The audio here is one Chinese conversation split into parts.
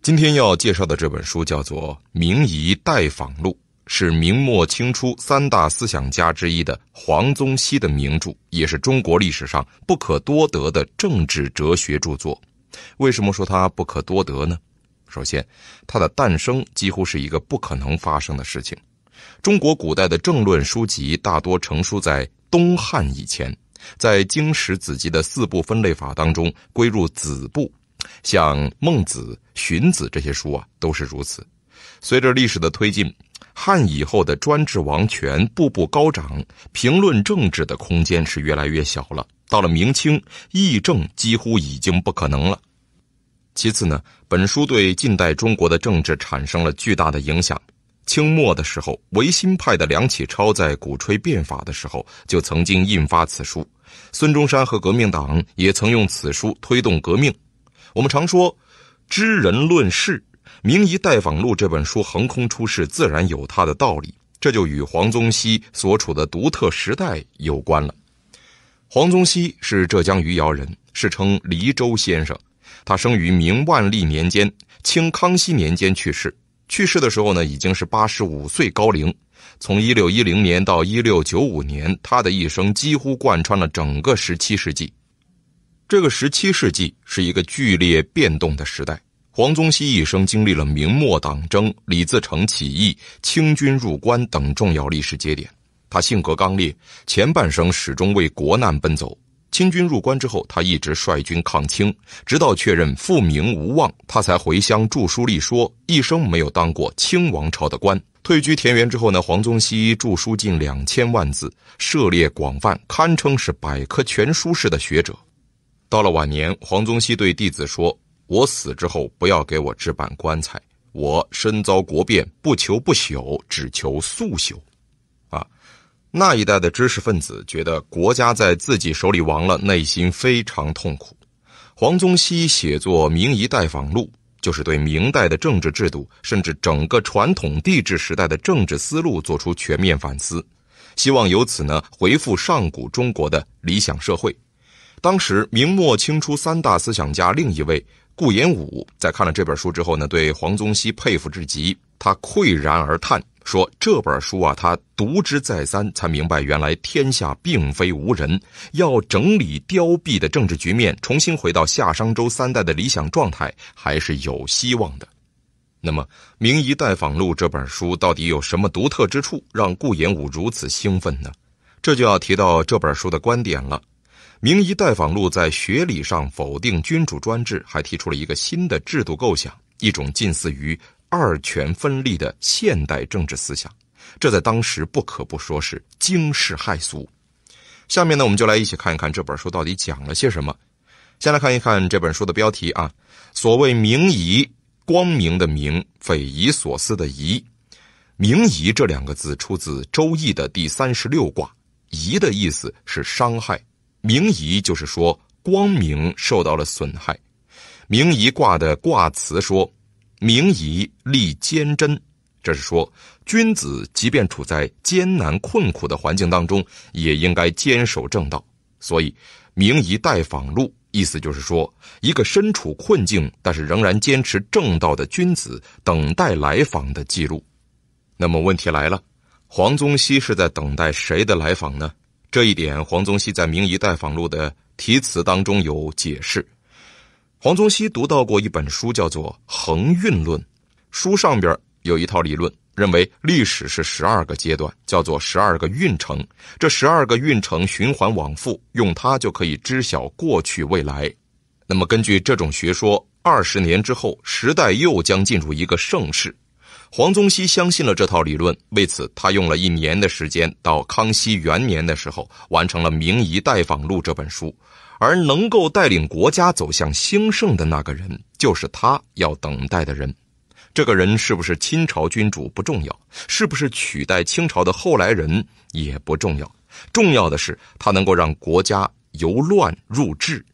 今天要介绍的这本书叫做《明夷待访录》，是明末清初三大思想家之一的黄宗羲的名著，也是中国历史上不可多得的政治哲学著作。为什么说它不可多得呢？首先，它的诞生几乎是一个不可能发生的事情。中国古代的政论书籍大多成书在东汉以前，在经史子集的四部分类法当中归入子部，像《孟子》。荀子这些书啊，都是如此。随着历史的推进，汉以后的专制王权步步高涨，评论政治的空间是越来越小了。到了明清，议政几乎已经不可能了。其次呢，本书对近代中国的政治产生了巨大的影响。清末的时候，维新派的梁启超在鼓吹变法的时候，就曾经印发此书。孙中山和革命党也曾用此书推动革命。我们常说。知人论事，《明夷待访录》这本书横空出世，自然有它的道理。这就与黄宗羲所处的独特时代有关了。黄宗羲是浙江余姚人，世称“黎州先生”。他生于明万历年间，清康熙年间去世。去世的时候呢，已经是八十五岁高龄。从一六一零年到一六九五年，他的一生几乎贯穿了整个十七世纪。这个十七世纪是一个剧烈变动的时代。黄宗羲一生经历了明末党争、李自成起义、清军入关等重要历史节点。他性格刚烈，前半生始终为国难奔走。清军入关之后，他一直率军抗清，直到确认复明无望，他才回乡著书立说。一生没有当过清王朝的官，退居田园之后呢？黄宗羲著书近两千万字，涉猎广泛，堪称是百科全书式的学者。到了晚年，黄宗羲对弟子说：“我死之后，不要给我置办棺材。我身遭国变，不求不朽，只求速朽。”啊，那一代的知识分子觉得国家在自己手里亡了，内心非常痛苦。黄宗羲写作《明夷待访录》，就是对明代的政治制度，甚至整个传统帝制时代的政治思路做出全面反思，希望由此呢，回复上古中国的理想社会。当时明末清初三大思想家另一位顾炎武，在看了这本书之后呢，对黄宗羲佩服至极。他喟然而叹，说这本书啊，他读之再三，才明白原来天下并非无人。要整理凋敝的政治局面，重新回到夏商周三代的理想状态，还是有希望的。那么，《明夷待访录》这本书到底有什么独特之处，让顾炎武如此兴奋呢？这就要提到这本书的观点了。《明夷待访录》在学理上否定君主专制，还提出了一个新的制度构想，一种近似于二权分立的现代政治思想。这在当时不可不说是惊世骇俗。下面呢，我们就来一起看一看这本书到底讲了些什么。先来看一看这本书的标题啊，所谓明夷，光明的明，匪夷所思的夷，明夷这两个字出自《周易》的第三十六卦，夷的意思是伤害。明夷就是说光明受到了损害，明夷卦的卦辞说：“明夷立坚贞。”这是说君子即便处在艰难困苦的环境当中，也应该坚守正道。所以，明夷待访录意思就是说，一个身处困境但是仍然坚持正道的君子，等待来访的记录。那么问题来了，黄宗羲是在等待谁的来访呢？这一点，黄宗羲在《明夷待访录》的题词当中有解释。黄宗羲读到过一本书，叫做《恒运论》，书上边有一套理论，认为历史是十二个阶段，叫做十二个运程。这十二个运程循环往复，用它就可以知晓过去未来。那么根据这种学说，二十年之后，时代又将进入一个盛世。黄宗羲相信了这套理论，为此他用了一年的时间，到康熙元年的时候完成了《明夷待访录》这本书。而能够带领国家走向兴盛的那个人，就是他要等待的人。这个人是不是清朝君主不重要，是不是取代清朝的后来人也不重要，重要的是他能够让国家由乱入治。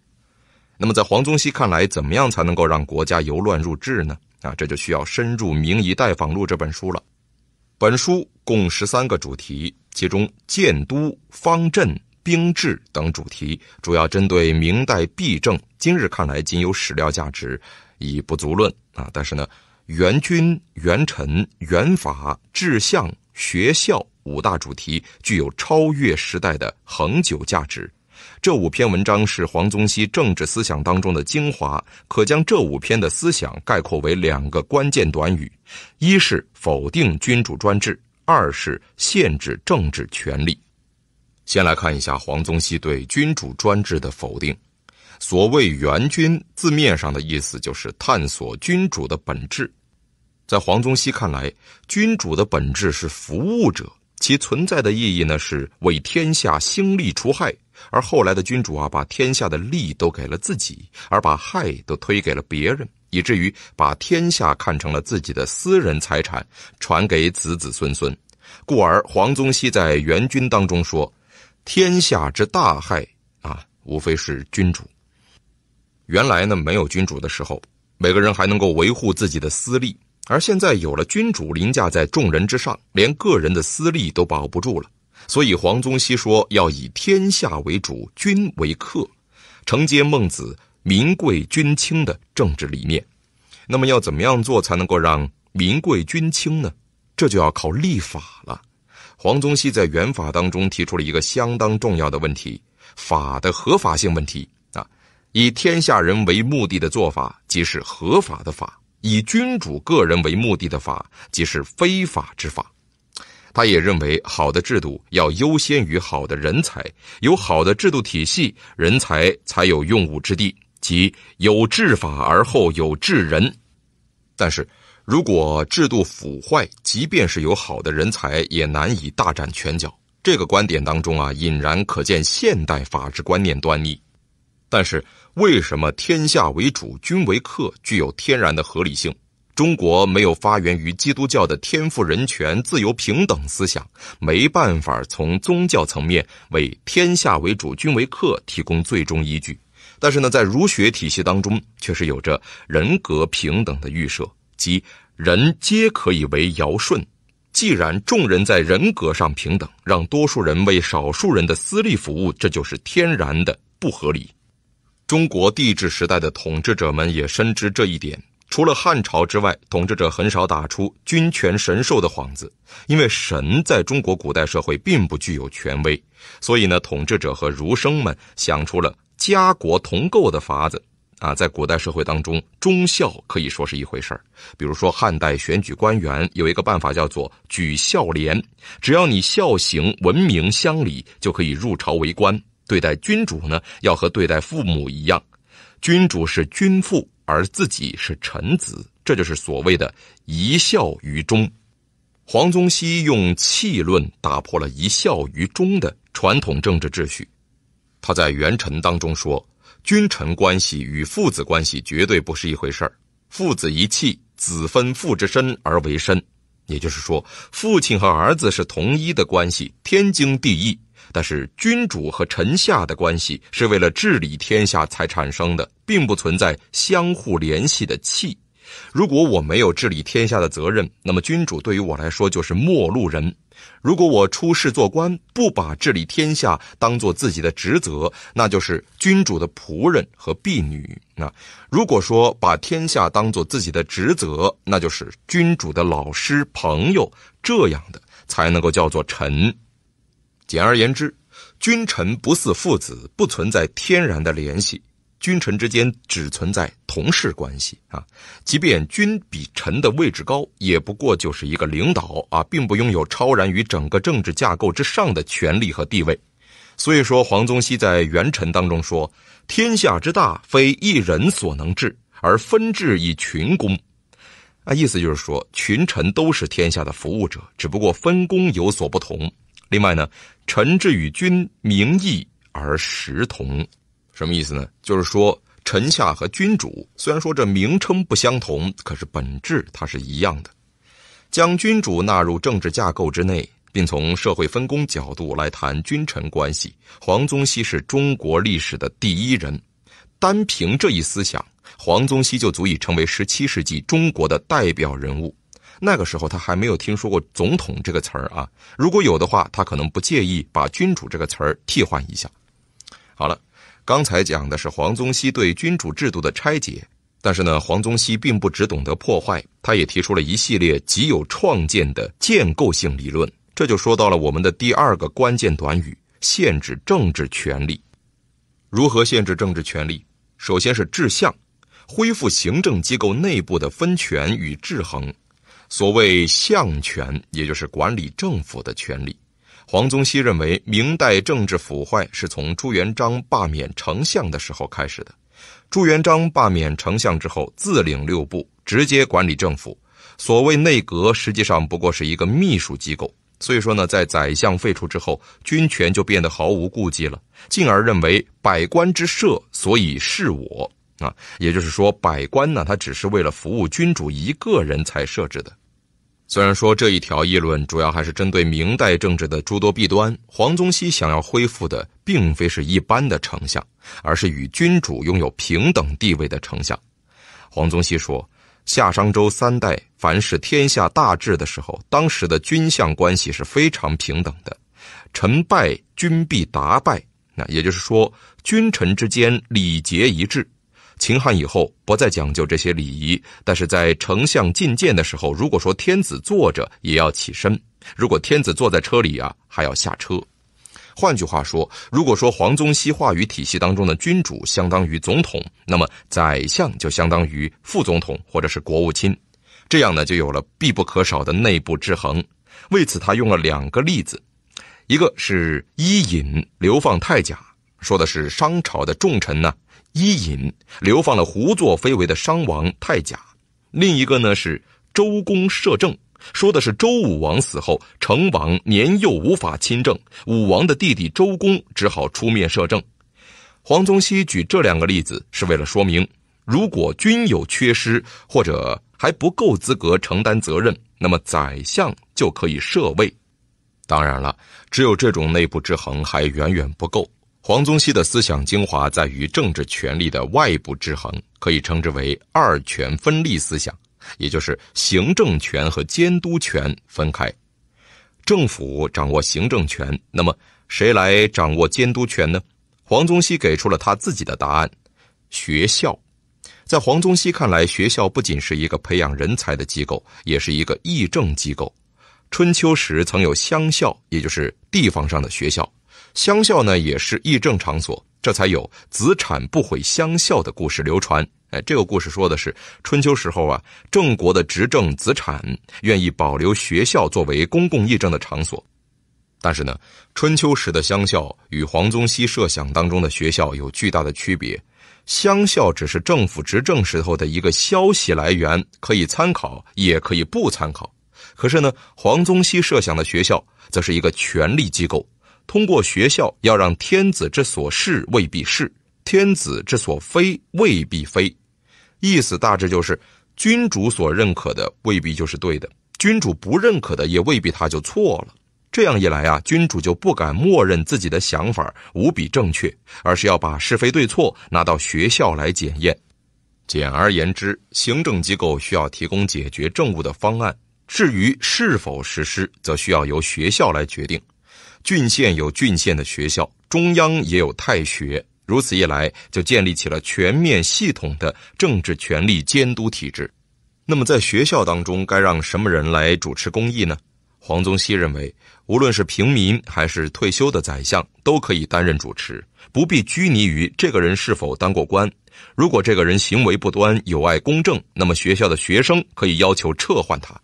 那么，在黄宗羲看来，怎么样才能够让国家由乱入治呢？啊，这就需要深入《明夷待访录》这本书了。本书共十三个主题，其中建都、方镇、兵制等主题主要针对明代弊政，今日看来仅有史料价值，已不足论。啊，但是呢，元君、元臣、元法治相、学校五大主题具有超越时代的恒久价值。这五篇文章是黄宗羲政治思想当中的精华，可将这五篇的思想概括为两个关键短语：一是否定君主专制，二是限制政治权力。先来看一下黄宗羲对君主专制的否定。所谓“援君”，字面上的意思就是探索君主的本质。在黄宗羲看来，君主的本质是服务者，其存在的意义呢是为天下兴利除害。而后来的君主啊，把天下的利都给了自己，而把害都推给了别人，以至于把天下看成了自己的私人财产，传给子子孙孙。故而黄宗羲在《元君》当中说：“天下之大害啊，无非是君主。原来呢，没有君主的时候，每个人还能够维护自己的私利；而现在有了君主凌驾在众人之上，连个人的私利都保不住了。”所以黄宗羲说要以天下为主，君为客，承接孟子“民贵君轻”的政治理念。那么要怎么样做才能够让民贵君轻呢？这就要靠立法了。黄宗羲在《原法》当中提出了一个相当重要的问题：法的合法性问题。啊，以天下人为目的的做法即是合法的法；以君主个人为目的的法即是非法之法。他也认为，好的制度要优先于好的人才，有好的制度体系，人才才有用武之地，即有治法而后有治人。但是，如果制度腐坏，即便是有好的人才，也难以大展拳脚。这个观点当中啊，隐然可见现代法治观念端倪。但是，为什么天下为主，君为客，具有天然的合理性？中国没有发源于基督教的天赋人权、自由平等思想，没办法从宗教层面为“天下为主，君为客”提供最终依据。但是呢，在儒学体系当中，却是有着人格平等的预设，即人皆可以为尧舜。既然众人在人格上平等，让多数人为少数人的私利服务，这就是天然的不合理。中国帝制时代的统治者们也深知这一点。除了汉朝之外，统治者很少打出君权神授的幌子，因为神在中国古代社会并不具有权威，所以呢，统治者和儒生们想出了家国同构的法子。啊，在古代社会当中，忠孝可以说是一回事儿。比如说汉代选举官员有一个办法叫做举孝廉，只要你孝行文明、乡里，就可以入朝为官。对待君主呢，要和对待父母一样，君主是君父。而自己是臣子，这就是所谓的“一孝于忠”。黄宗羲用气论打破了“一孝于忠”的传统政治秩序。他在《元臣》当中说：“君臣关系与父子关系绝对不是一回事儿。父子一气，子分父之身而为身，也就是说，父亲和儿子是同一的关系，天经地义。”但是，君主和臣下的关系是为了治理天下才产生的，并不存在相互联系的气。如果我没有治理天下的责任，那么君主对于我来说就是陌路人；如果我出仕做官，不把治理天下当做自己的职责，那就是君主的仆人和婢女。那如果说把天下当做自己的职责，那就是君主的老师、朋友，这样的才能够叫做臣。简而言之，君臣不似父子，不存在天然的联系，君臣之间只存在同事关系啊！即便君比臣的位置高，也不过就是一个领导啊，并不拥有超然于整个政治架构之上的权力和地位。所以说，黄宗羲在《元臣》当中说：“天下之大，非一人所能治，而分治以群公。”啊，意思就是说，群臣都是天下的服务者，只不过分工有所不同。另外呢，臣之与君名义而实同，什么意思呢？就是说，臣下和君主虽然说这名称不相同，可是本质它是一样的。将君主纳入政治架构之内，并从社会分工角度来谈君臣关系。黄宗羲是中国历史的第一人，单凭这一思想，黄宗羲就足以成为十七世纪中国的代表人物。那个时候他还没有听说过“总统”这个词儿啊。如果有的话，他可能不介意把“君主”这个词儿替换一下。好了，刚才讲的是黄宗羲对君主制度的拆解，但是呢，黄宗羲并不只懂得破坏，他也提出了一系列极有创建的建构性理论。这就说到了我们的第二个关键短语：限制政治权利。如何限制政治权利？首先是制向，恢复行政机构内部的分权与制衡。所谓相权，也就是管理政府的权利。黄宗羲认为，明代政治腐坏是从朱元璋罢免丞相的时候开始的。朱元璋罢免丞相之后，自领六部，直接管理政府。所谓内阁，实际上不过是一个秘书机构。所以说呢，在宰相废除之后，军权就变得毫无顾忌了，进而认为百官之设，所以是我。啊，也就是说，百官呢，他只是为了服务君主一个人才设置的。虽然说这一条议论主要还是针对明代政治的诸多弊端，黄宗羲想要恢复的并非是一般的丞相，而是与君主拥有平等地位的丞相。黄宗羲说，夏商周三代凡是天下大治的时候，当时的君相关系是非常平等的，臣败君必达败。那也就是说，君臣之间礼节一致。秦汉以后不再讲究这些礼仪，但是在丞相觐见的时候，如果说天子坐着也要起身；如果天子坐在车里啊，还要下车。换句话说，如果说黄宗羲话语体系当中的君主相当于总统，那么宰相就相当于副总统或者是国务卿，这样呢就有了必不可少的内部制衡。为此，他用了两个例子，一个是伊尹流放太甲，说的是商朝的重臣呢。伊尹流放了胡作非为的商王太甲，另一个呢是周公摄政，说的是周武王死后，成王年幼无法亲政，武王的弟弟周公只好出面摄政。黄宗羲举这两个例子是为了说明，如果均有缺失或者还不够资格承担责任，那么宰相就可以摄位。当然了，只有这种内部制衡还远远不够。黄宗羲的思想精华在于政治权力的外部制衡，可以称之为二权分立思想，也就是行政权和监督权分开。政府掌握行政权，那么谁来掌握监督权呢？黄宗羲给出了他自己的答案：学校。在黄宗羲看来，学校不仅是一个培养人才的机构，也是一个议政机构。春秋时曾有乡校，也就是地方上的学校。乡校呢也是议政场所，这才有子产不毁乡校的故事流传。哎，这个故事说的是春秋时候啊，郑国的执政子产愿意保留学校作为公共议政的场所。但是呢，春秋时的乡校与黄宗羲设想当中的学校有巨大的区别。乡校只是政府执政时候的一个消息来源，可以参考，也可以不参考。可是呢，黄宗羲设想的学校则是一个权力机构。通过学校，要让天子之所是未必是，天子之所非未必非。意思大致就是，君主所认可的未必就是对的，君主不认可的也未必他就错了。这样一来啊，君主就不敢默认自己的想法无比正确，而是要把是非对错拿到学校来检验。简而言之，行政机构需要提供解决政务的方案，至于是否实施，则需要由学校来决定。郡县有郡县的学校，中央也有太学，如此一来就建立起了全面系统的政治权力监督体制。那么，在学校当中，该让什么人来主持公益呢？黄宗羲认为，无论是平民还是退休的宰相，都可以担任主持，不必拘泥于这个人是否当过官。如果这个人行为不端，有碍公正，那么学校的学生可以要求撤换他。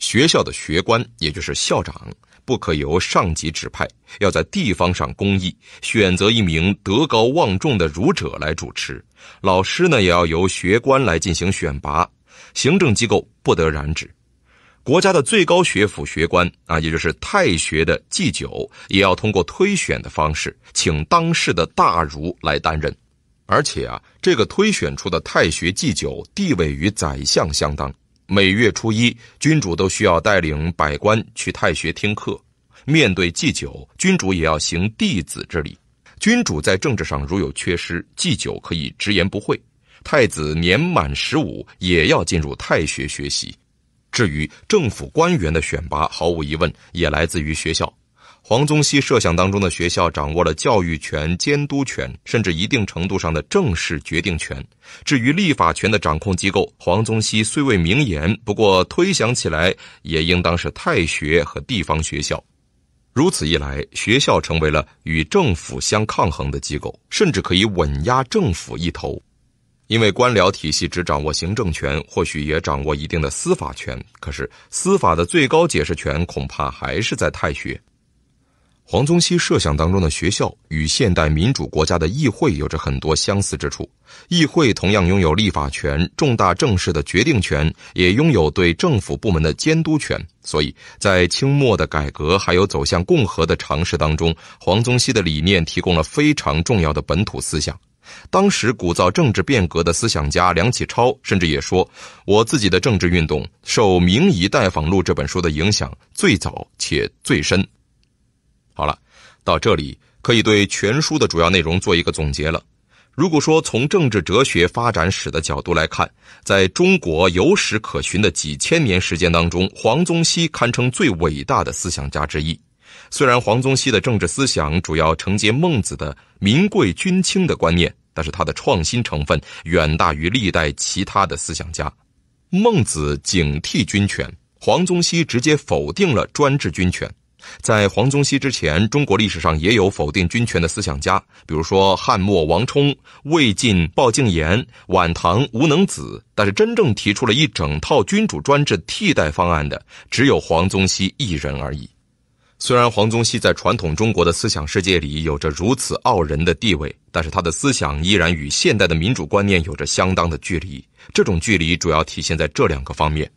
学校的学官，也就是校长。不可由上级指派，要在地方上公议，选择一名德高望重的儒者来主持。老师呢，也要由学官来进行选拔。行政机构不得染指。国家的最高学府学官啊，也就是太学的祭酒，也要通过推选的方式，请当世的大儒来担任。而且啊，这个推选出的太学祭酒地位与宰相相当。每月初一，君主都需要带领百官去太学听课，面对祭酒，君主也要行弟子之礼。君主在政治上如有缺失，祭酒可以直言不讳。太子年满十五，也要进入太学学习。至于政府官员的选拔，毫无疑问也来自于学校。黄宗羲设想当中的学校掌握了教育权、监督权，甚至一定程度上的政事决定权。至于立法权的掌控机构，黄宗羲虽未明言，不过推想起来也应当是太学和地方学校。如此一来，学校成为了与政府相抗衡的机构，甚至可以稳压政府一头。因为官僚体系只掌握行政权，或许也掌握一定的司法权，可是司法的最高解释权恐怕还是在太学。黄宗羲设想当中的学校与现代民主国家的议会有着很多相似之处，议会同样拥有立法权、重大政事的决定权，也拥有对政府部门的监督权。所以在清末的改革还有走向共和的尝试当中，黄宗羲的理念提供了非常重要的本土思想。当时鼓噪政治变革的思想家梁启超甚至也说：“我自己的政治运动受《明夷待访录》这本书的影响最早且最深。”好了，到这里可以对全书的主要内容做一个总结了。如果说从政治哲学发展史的角度来看，在中国有史可循的几千年时间当中，黄宗羲堪称最伟大的思想家之一。虽然黄宗羲的政治思想主要承接孟子的“民贵君轻”的观念，但是他的创新成分远大于历代其他的思想家。孟子警惕君权，黄宗羲直接否定了专制君权。在黄宗羲之前，中国历史上也有否定君权的思想家，比如说汉末王充、魏晋鲍敬言、晚唐吴能子。但是，真正提出了一整套君主专制替代方案的，只有黄宗羲一人而已。虽然黄宗羲在传统中国的思想世界里有着如此傲人的地位，但是他的思想依然与现代的民主观念有着相当的距离。这种距离主要体现在这两个方面。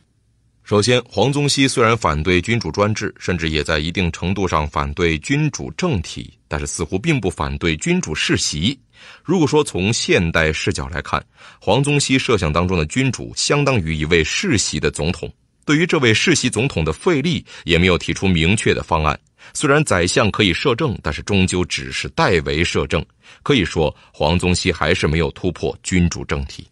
首先，黄宗羲虽然反对君主专制，甚至也在一定程度上反对君主政体，但是似乎并不反对君主世袭。如果说从现代视角来看，黄宗羲设想当中的君主相当于一位世袭的总统，对于这位世袭总统的废立也没有提出明确的方案。虽然宰相可以摄政，但是终究只是代为摄政，可以说黄宗羲还是没有突破君主政体。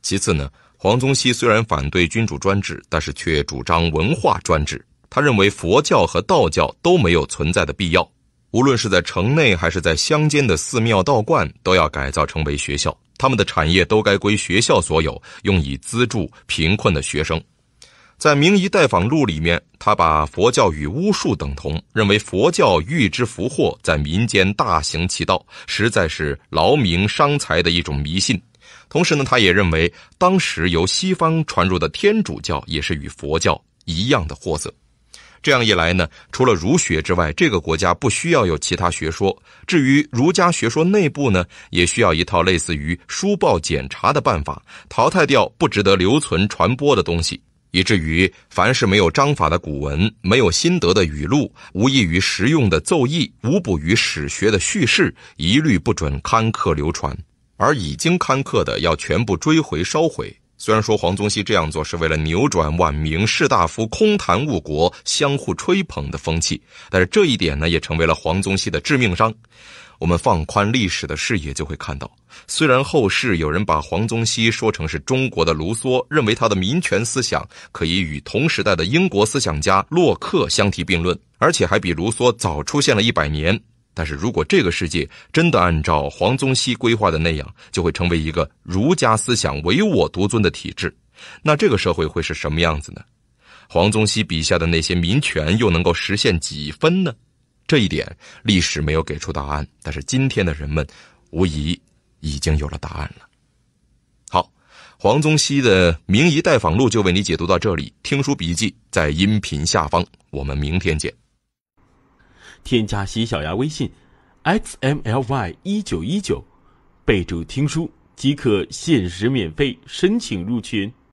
其次呢？黄宗羲虽然反对君主专制，但是却主张文化专制。他认为佛教和道教都没有存在的必要，无论是在城内还是在乡间的寺庙道观，都要改造成为学校，他们的产业都该归学校所有，用以资助贫困的学生。在《明夷待访录》里面，他把佛教与巫术等同，认为佛教欲之福祸在民间大行其道，实在是劳民伤财的一种迷信。同时呢，他也认为当时由西方传入的天主教也是与佛教一样的货色。这样一来呢，除了儒学之外，这个国家不需要有其他学说。至于儒家学说内部呢，也需要一套类似于书报检查的办法，淘汰掉不值得留存传播的东西。以至于凡是没有章法的古文、没有心得的语录、无异于实用的奏议、无补于史学的叙事，一律不准刊刻流传。而已经刊刻的要全部追回烧毁。虽然说黄宗羲这样做是为了扭转晚明士大夫空谈误国、相互吹捧的风气，但是这一点呢，也成为了黄宗羲的致命伤。我们放宽历史的视野，就会看到，虽然后世有人把黄宗羲说成是中国的卢梭，认为他的民权思想可以与同时代的英国思想家洛克相提并论，而且还比卢梭早出现了一百年。但是如果这个世界真的按照黄宗羲规划的那样，就会成为一个儒家思想唯我独尊的体制，那这个社会会是什么样子呢？黄宗羲笔下的那些民权又能够实现几分呢？这一点历史没有给出答案，但是今天的人们无疑已经有了答案了。好，黄宗羲的《明夷待访录》就为你解读到这里，听书笔记在音频下方，我们明天见。添加喜小牙微信，x m l y 一九一九，备注听书即可限时免费申请入群。